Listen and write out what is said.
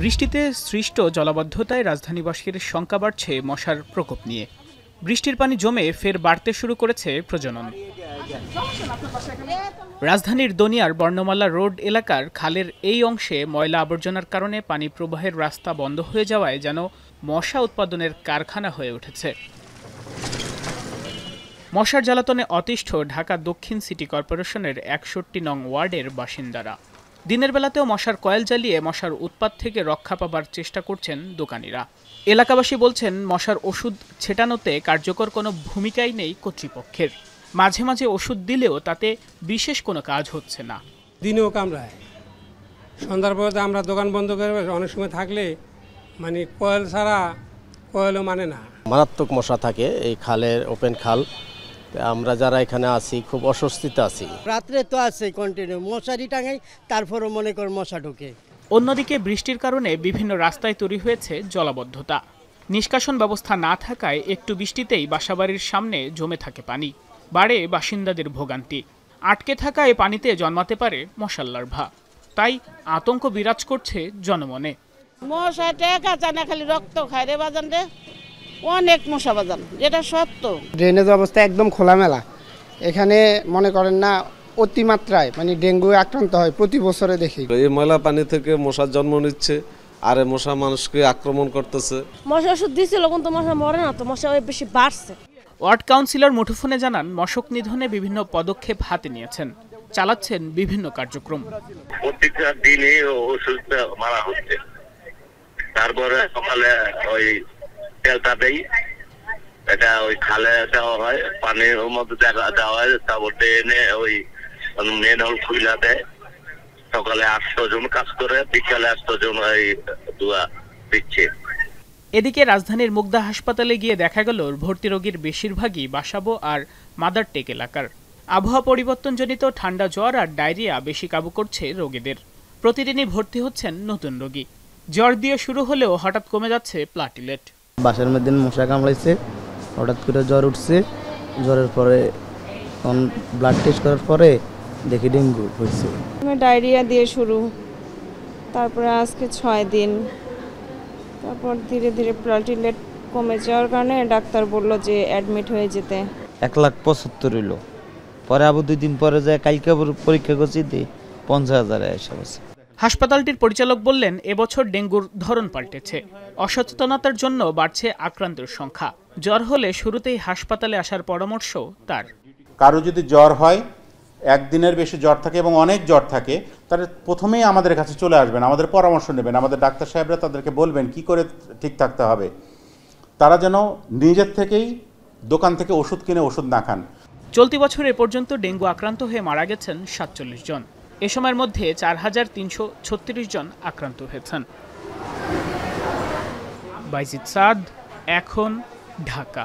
বৃষ্টিতে সৃষ্ট জলাবদ্ধতায় রাজধানীবাসীর শঙ্কা বাড়ছে মশার প্রকোপ নিয়ে বৃষ্টির পানি জমে ফের বাড়তে শুরু করেছে প্রজনন রাজধানীর দনিয়ার বর্ণমালা রোড এলাকার খালের এই অংশে ময়লা আবর্জনার কারণে পানি প্রবাহের রাস্তা বন্ধ হয়ে যাওয়ায় যেন মশা উৎপাদনের কারখানা হয়ে উঠেছে মশার জ্বালাতনে অতিষ্ঠ ঢাকা দক্ষিণ সিটি কর্পোরেশনের একষট্টি নং ওয়ার্ডের বাসিন্দারা দিনের বেলাতেও মশার কয়েল জ্বালিয়ে মশার উৎপাত থেকে রক্ষা পাবার চেষ্টা করছেন দোকানিরা এলাকাবাসী বলছেন মশার ওষুধ ছেটানোতে কার্যকর কোনো ভূমিকাই নেই কর্তৃপক্ষের মাঝে মাঝে ওষুধ দিলেও তাতে বিশেষ কোনো কাজ হচ্ছে না দিনেও কামড়ায় সন্ধ্যার পর আমরা দোকান বন্ধ করে অনেক সময় থাকলে মানে কয়েল ছাড়া কয়েলও মানে না মারাত্মক মশা থাকে এই খালের ওপেন খাল আমরা যারা এখানে আছি খুব অস্বস্তিতে আছি রাত্রে তো আছে কন্টিনিউ মশারি টাঙাই তারপরও মনে কর মশা ঢুকে অন্যদিকে বৃষ্টির কারণে বিভিন্ন রাস্তায় তৈরি হয়েছে জলাবদ্ধতা নিষ্কাশন ব্যবস্থা না থাকায় একটু বৃষ্টিতেই বাসাবাড়ির সামনে জমে থাকে পানি বাড়ে বাসিন্দাদের ভোগান্তি আটকে থাকা এ পানিতে জন্মাতে পারে মশাল লার্ভা তাই আতঙ্ক বিরাজ করছে জনমনে মশা টেকা জানা খালি রক্ত খায় রে বাজান রে অনেক মশা বাজান যেটা সত্য ড্রেনেজ অবস্থা একদম খোলামেলা এখানে মনে করেন না অতিমাত্রায় মানে ডেঙ্গু আক্রান্ত হয় প্রতি বছরে দেখি এই ময়লা পানি থেকে মশার জন্ম নিচ্ছে আর মশা মানুষকে আক্রমণ করতেছে মশা ওষুধ দিয়েছিল কিন্তু মশা মরে না তো মশা বেশি বাড়ছে ওয়ার্ড কাউন্সিলর মুঠোফোনে জানান মশক নিধনে বিভিন্ন পদক্ষেপ হাতে নিয়েছেন চালাচ্ছেন বিভিন্ন কার্যক্রম প্রত্যেকটা দিনে ওষুধ মারা হচ্ছে তারপরে সকালে ওই এটা ওই খালে দেওয়া হয় পানির মধ্যে দেওয়া হয় এনে ওই মেন হল দেয় সকালে আটশো জন কাজ করে বিকালে আটশো জন ওই দুয়া দিচ্ছে এদিকে রাজধানীর মুগদা হাসপাতালে গিয়ে দেখা গেল ভর্তি রোগীর বেশিরভাগই বাসাবো আর মাদার টেক এলাকার আবহাওয়া পরিবর্তনজনিত ঠান্ডা জ্বর আর ডায়রিয়া বেশি কাবু করছে রোগীদের প্রতিদিনই ভর্তি হচ্ছেন নতুন রোগী জ্বর দিয়ে শুরু হলেও হঠাৎ কমে যাচ্ছে প্লাটিলেট বাসার মধ্যে মশা কামড়াইছে হঠাৎ করে জ্বর উঠছে জ্বরের পরে তখন ব্লাড টেস্ট করার পরে দেখি ডেঙ্গু হয়েছে ডায়রিয়া দিয়ে শুরু তারপরে আজকে ছয় দিন তারপর ধীরে ধীরে প্লাটিলেট কমে যাওয়ার কারণে ডাক্তার বলল যে অ্যাডমিট হয়ে যেতে এক লাখ পঁচাত্তর হইল পরে আবার দুই দিন পরে যায় কালকে পরীক্ষা করছি পঞ্চাশ হাজারে এসে হাসপাতালটির পরিচালক বললেন এবছর ডেঙ্গুর ধরন পাল্টেছে অসচেতনতার জন্য বাড়ছে আক্রান্তের সংখ্যা জ্বর হলে শুরুতেই হাসপাতালে আসার পরামর্শ তার কারো যদি জ্বর হয় একদিনের বেশি জ্বর থাকে এবং অনেক জ্বর থাকে তাহলে প্রথমেই আমাদের কাছে চলে আসবেন আমাদের পরামর্শ নেবেন আমাদের ডাক্তার সাহেবরা তাদেরকে বলবেন কি করে ঠিক থাকতে হবে তারা যেন নিজের থেকেই দোকান থেকে ওষুধ কিনে ওষুধ না খান চলতি বছর এ পর্যন্ত ডেঙ্গু আক্রান্ত হয়ে মারা গেছেন সাতচল্লিশ জন এ সময়ের মধ্যে চার হাজার তিনশো ছত্রিশ জন আক্রান্ত হয়েছেন বাইজিৎ সাদ এখন ঢাকা